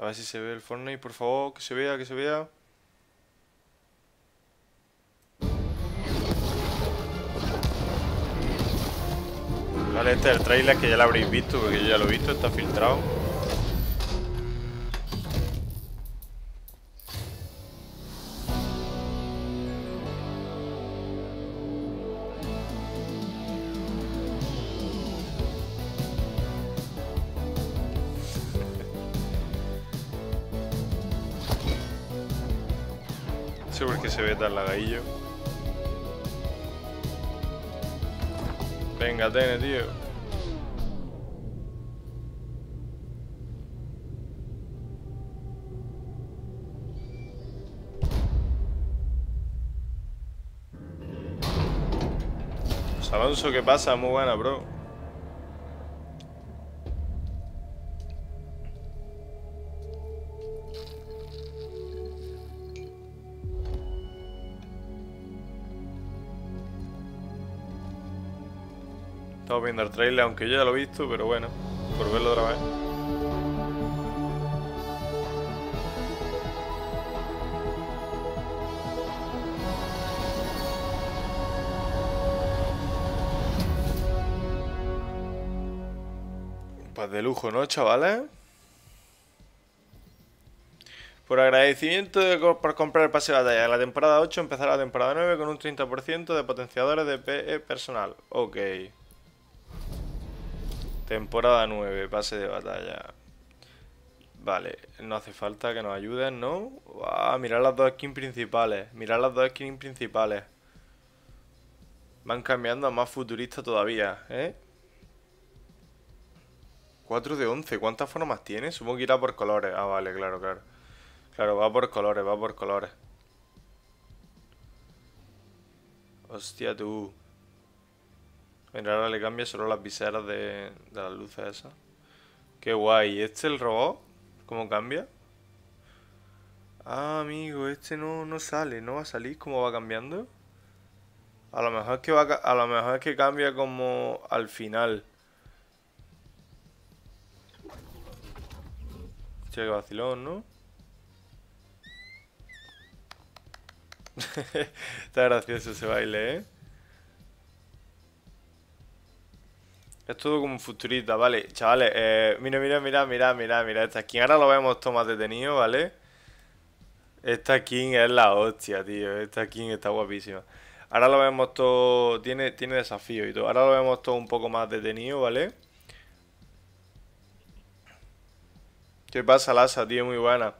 A ver si se ve el Fortnite, por favor, que se vea, que se vea. Vale, este es el trailer que ya lo habréis visto, porque yo ya lo he visto, está filtrado. sé se ve tan lagadillo. Venga, Tene, tío. Pues Alonso, ¿qué pasa? Muy buena, bro. viendo el trailer, aunque yo ya lo he visto, pero bueno, por verlo otra vez. Pues de lujo, ¿no, chavales? Por agradecimiento por comprar el pase de batalla en la temporada 8, empezará la temporada 9 con un 30% de potenciadores de PE personal. Ok. Temporada 9, pase de batalla. Vale, no hace falta que nos ayuden, ¿no? Ah, mirad las dos skins principales. Mirad las dos skins principales. Van cambiando a más futurista todavía, ¿eh? 4 de 11, ¿cuántas formas tiene? Supongo que irá por colores. Ah, vale, claro, claro. Claro, va por colores, va por colores. Hostia, tú. En ahora le cambia solo las viseras de, de las luces esas. Qué guay. ¿Este el robot? ¿Cómo cambia? Ah, amigo, este no, no sale. ¿No va a salir cómo va cambiando? A lo mejor es que va a, mejor que cambia como al final. Che, qué vacilón, ¿no? Está gracioso ese baile, ¿eh? Es todo como un futurista, ¿vale? Chavales, eh, mira, mira, mira, mira, mira, mira esta skin. Ahora lo vemos todo más detenido, ¿vale? Esta skin es la hostia, tío. Esta skin está guapísima. Ahora lo vemos todo... Tiene, tiene desafío y todo. Ahora lo vemos todo un poco más detenido, ¿vale? ¿Qué pasa, Lasa, tío? Muy buena.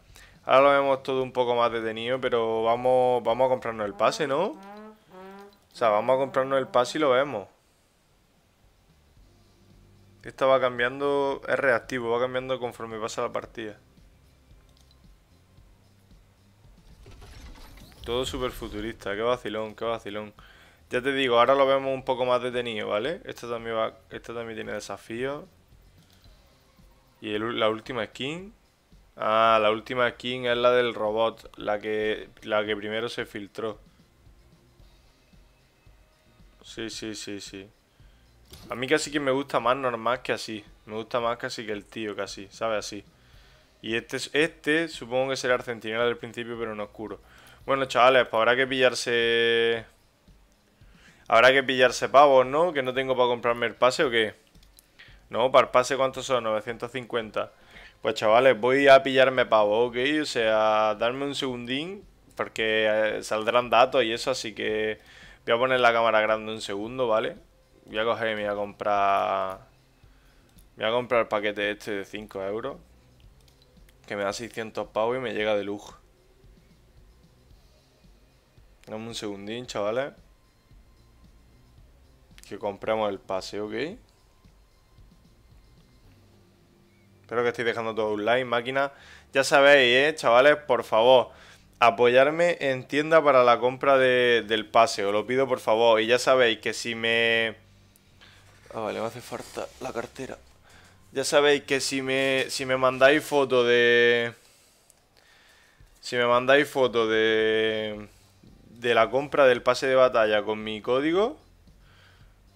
Ahora lo vemos todo un poco más detenido, pero vamos, vamos a comprarnos el pase, ¿no? O sea, vamos a comprarnos el pase y lo vemos esta va cambiando, es reactivo, va cambiando conforme pasa la partida. Todo súper futurista, qué vacilón, qué vacilón. Ya te digo, ahora lo vemos un poco más detenido, ¿vale? Esta también va, también tiene desafíos. Y la última skin. Ah, la última skin es la del robot, la que, la que primero se filtró. Sí, sí, sí, sí. A mí casi que me gusta más normal que así. Me gusta más casi que el tío, casi. ¿Sabe? Así. Y este, este supongo que será el centinela del principio, pero no oscuro. Bueno, chavales, pues habrá que pillarse... Habrá que pillarse pavos, ¿no? Que no tengo para comprarme el pase, ¿o qué? No, para el pase, ¿cuántos son? 950. Pues, chavales, voy a pillarme pavos, ¿ok? O sea, darme un segundín, porque eh, saldrán datos y eso, así que... Voy a poner la cámara grande un segundo, ¿vale? Voy a coger y me voy a comprar... Voy a comprar el paquete este de 5 euros. Que me da 600 pavos y me llega de lujo. Dame un segundín, chavales. Que compremos el pase, ¿ok? Espero que estéis dejando todo online, máquina. Ya sabéis, ¿eh? Chavales, por favor apoyarme en tienda para la compra del pase, os lo pido por favor. Y ya sabéis que si me Ah, vale, me hace falta la cartera. Ya sabéis que si me, si me mandáis foto de... Si me mandáis foto de... De la compra del pase de batalla con mi código...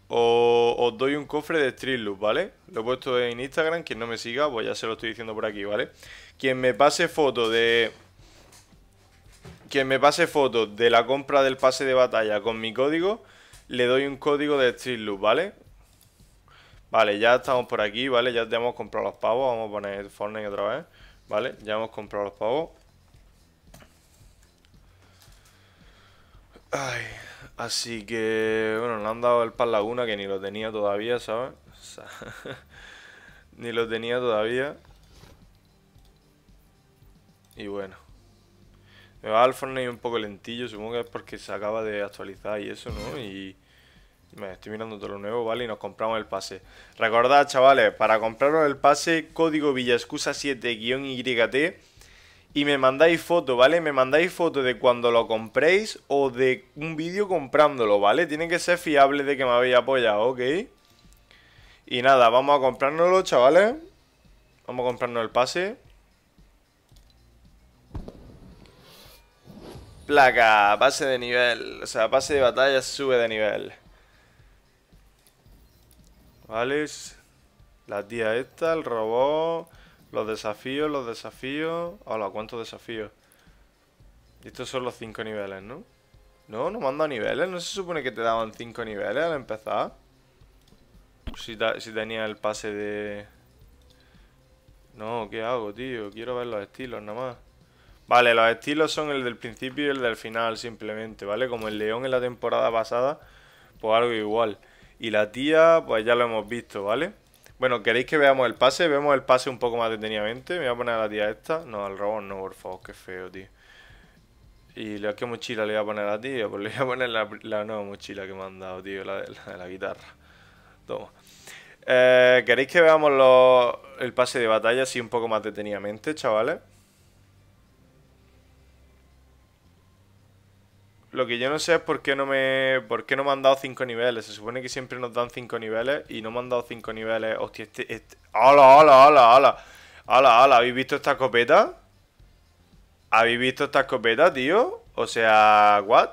os doy un cofre de Street Loop, ¿vale? Lo he puesto en Instagram, quien no me siga, pues ya se lo estoy diciendo por aquí, ¿vale? Quien me pase foto de... Quien me pase foto de la compra del pase de batalla con mi código, le doy un código de Street Loop, ¿vale? Vale, ya estamos por aquí, ¿vale? Ya hemos comprado los pavos. Vamos a poner Fortnite otra vez, ¿vale? Ya hemos comprado los pavos. Ay, así que, bueno, nos han dado el par Laguna que ni lo tenía todavía, ¿sabes? ni lo tenía todavía. Y bueno. Me va el Fortnite un poco lentillo, supongo que es porque se acaba de actualizar y eso, ¿no? Y... Me estoy mirando todo lo nuevo, ¿vale? Y nos compramos el pase. Recordad, chavales, para compraros el pase, código Villascusa7-YT. Y me mandáis foto, ¿vale? Me mandáis foto de cuando lo compréis o de un vídeo comprándolo, ¿vale? Tiene que ser fiable de que me habéis apoyado, ¿ok? Y nada, vamos a comprárnoslo, chavales. Vamos a comprarnos el pase. Placa, pase de nivel. O sea, pase de batalla sube de nivel. Vale, la tía esta, el robot, los desafíos, los desafíos... Hola, ¿cuántos desafíos? estos son los cinco niveles, ¿no? No, no manda niveles. ¿No se supone que te daban cinco niveles al empezar? Si, si tenía el pase de... No, ¿qué hago, tío? Quiero ver los estilos, nada más. Vale, los estilos son el del principio y el del final, simplemente, ¿vale? Como el león en la temporada pasada, pues algo igual. Y la tía, pues ya lo hemos visto, ¿vale? Bueno, ¿queréis que veamos el pase? Vemos el pase un poco más detenidamente. Me voy a poner a la tía esta. No, al robot no, por favor, qué feo, tío. ¿Y la qué mochila le voy a poner a la tía? Pues le voy a poner la, nueva mochila que me han dado, tío, la de la, guitarra. Toma. Eh, ¿Queréis que veamos el pase de batalla así un poco más detenidamente, chavales? Lo que yo no sé es por qué no me, por no han dado 5 niveles. Se supone que siempre nos dan 5 niveles y no me han dado 5 niveles. Hostia, este, este hola hala, hala, hala! ¡Hala, habéis visto esta escopeta? ¿Habéis visto esta escopeta, tío? O sea, what?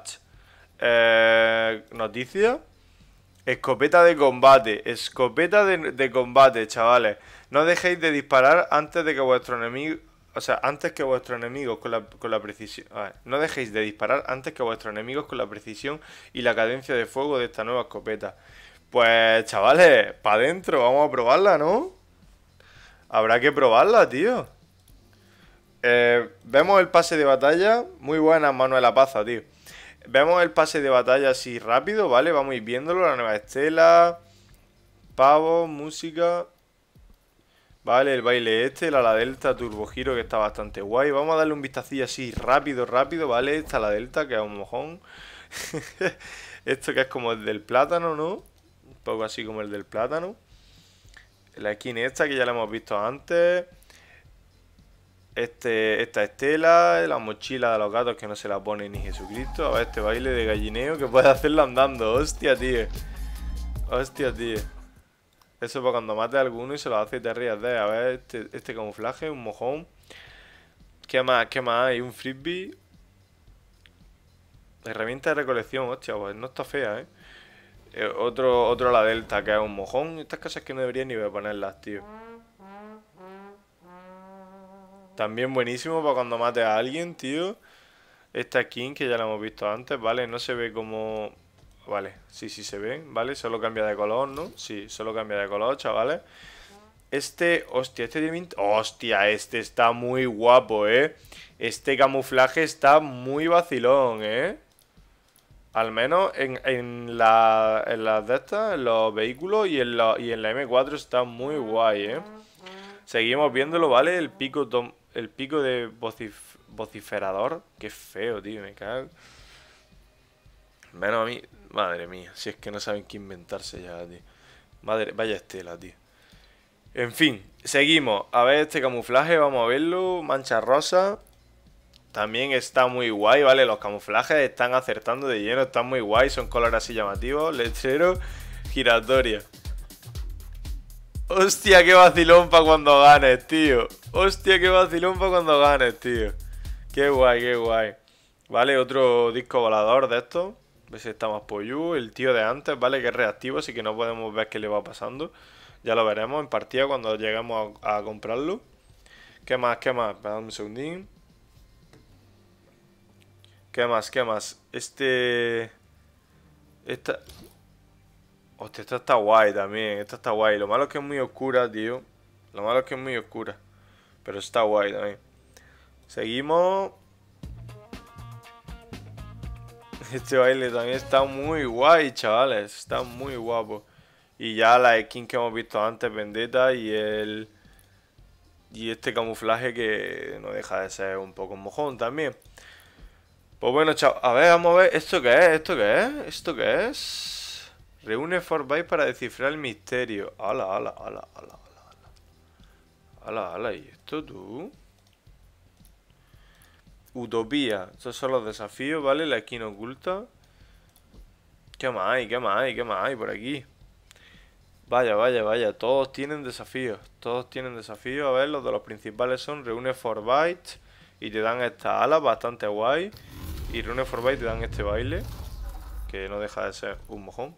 Eh, noticia. Escopeta de combate. Escopeta de combate, chavales. No dejéis de disparar antes de que vuestro enemigo o sea, antes que vuestro enemigo con la, precisión... no dejéis de disparar antes que vuestros enemigos con la precisión y la cadencia de fuego de esta nueva escopeta. Pues, chavales, para adentro, vamos a probarla, ¿no? Habrá que probarla, tío. Eh, vemos el pase de batalla. Muy buena Manuela Paza, tío. Vemos el pase de batalla así rápido, ¿vale? Vamos a ir viéndolo. La nueva estela. Pavo, música. Vale, el baile este, la la delta, turbo giro, que está bastante guay. Vamos a darle un vistacillo así rápido, rápido, ¿vale? Esta la delta, que es un mojón. Esto que es como el del plátano, ¿no? Un poco así como el del plátano. La esquina esta, que ya la hemos visto antes. Este, esta estela, la mochila de los gatos que no se la pone ni Jesucristo. A ver, este baile de gallineo que puede hacerlo andando. Hostia, tío. Hostia, tío. Eso para cuando mate a alguno y se lo hace y te rías de. A ver, este, este camuflaje, un mojón. ¿Qué más? ¿Qué más? Hay un frisbee. Herramienta de recolección, hostia, pues no está fea, ¿eh? ¿eh? otro, otro a la delta, que es un mojón. Estas cosas que no debería ni ponerlas, tío. También buenísimo para cuando mate a alguien, tío. Esta skin que ya la hemos visto antes, ¿vale? No se ve como Vale, sí, sí se ven, ¿vale? Solo cambia de color, ¿no? Sí, solo cambia de color, chavales. Este, hostia, este diamante... Hostia, este está muy guapo, ¿eh? Este camuflaje está muy vacilón, ¿eh? Al menos en, la, en las de estas, en los vehículos y en, la, y en la M4 está muy guay, ¿eh? Seguimos viéndolo, ¿vale? El pico, el pico de vociferador. Qué feo, tío, me cago. Menos a mí. Madre mía, si es que no saben qué inventarse ya, tío. Madre, vaya estela, tío. En fin, seguimos. A ver este camuflaje, vamos a verlo. Mancha rosa. También está muy guay, ¿vale? Los camuflajes están acertando de lleno, están muy guay, son colores así llamativos. Letrero, giratoria. Hostia, qué vacilón para cuando ganes, tío. Hostia, qué vacilón para cuando ganes, tío. Qué guay, qué guay. Vale, otro disco volador de estos si pues está más Poyu. El tío de antes, vale, que es reactivo, así que no podemos ver qué le va pasando. Ya lo veremos en partida cuando lleguemos a, comprarlo. ¿Qué más? ¿Qué más? Perdón un segundín. ¿Qué más? ¿Qué más? Este... Esta... Hostia, esta está guay también. Esta está guay. Lo malo es que es muy oscura, tío. Lo malo es que es muy oscura. Pero está guay también. Seguimos. Este baile también está muy guay, chavales. Está muy guapo. Y ya la skin que hemos visto antes, Vendetta, y el... Y este camuflaje que no deja de ser un poco mojón también. Pues bueno, chavales. A ver, vamos a ver. ¿Esto qué es? ¿Esto qué es? ¿Esto qué es? Reúne Fortnite para descifrar el misterio. Ala, ala, ala, ala, ala. Ala, ala. ¿Y esto tú? Utopía. Estos son los desafíos, ¿vale? La esquina oculta. ¿Qué más hay? ¿Qué más hay? ¿Qué más hay por aquí? Vaya, vaya, vaya. Todos tienen desafíos. Todos tienen desafíos. A ver, los de los principales son Reúne for Bytes. Y te dan esta ala, bastante guay. Y Reúne for te dan este baile. Que no deja de ser un mojón.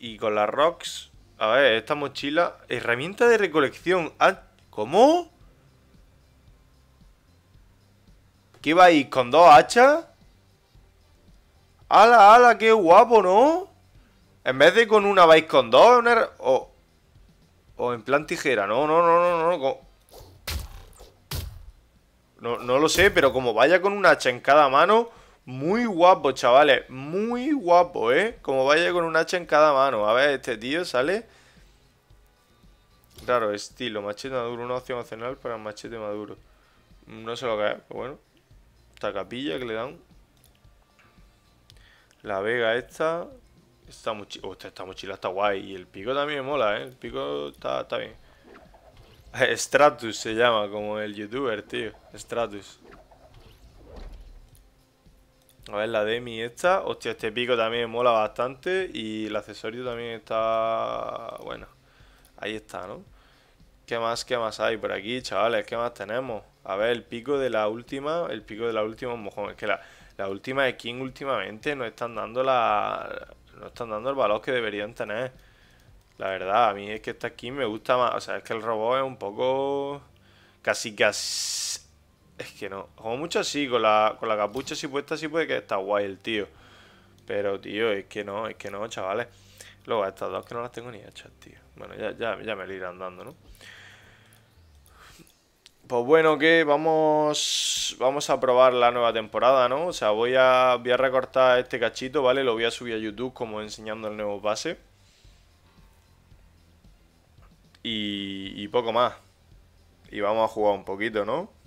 Y con las rocks. A ver, esta mochila. Herramienta de recolección. Ah, ¿Cómo? ¿Cómo? ¿Qué vais? con dos hachas? ¡Hala, hala! ¡Qué guapo, ¿no? En vez de con una vais con dos, o, en plan tijera. No, no, no, no, no. No, no, lo sé, pero como vaya con un hacha en cada mano, muy guapo, chavales. Muy guapo, ¿eh? Como vaya con un hacha en cada mano. A ver, este tío sale... Claro, estilo. Machete maduro. Una opción opcional para machete maduro. No sé lo que es, pero bueno. Esta capilla que le dan. La vega esta. Oh, esta mochila, está guay. Y el pico también mola, eh. El pico está, está bien. Stratus se llama, como el youtuber, tío. Stratus. A ver, la Demi esta. Hostia, este pico también mola bastante. Y el accesorio también está... Bueno, ahí está, ¿no? ¿Qué más, qué más hay por aquí, chavales? ¿Qué más tenemos? A ver, el pico de la última, el pico de la última mojón. Es que la, la última de King últimamente no están dando la. No están dando el valor que deberían tener. La verdad, a mí es que esta skin me gusta más. O sea, es que el robot es un poco. Casi casi. Es que no. Como mucho así, con la, con la capucha si puesta sí puede que está guay el tío. Pero, tío, es que no, es que no, chavales. Luego, estas dos que no las tengo ni hechas, tío. Bueno, ya, me lo irán dando, ¿no? Pues bueno, que vamos, vamos a probar la nueva temporada, ¿no? O sea, voy a, voy a recortar este cachito, ¿vale? Lo voy a subir a YouTube como enseñando el nuevo pase. Y, y poco más. Y vamos a jugar un poquito, ¿no?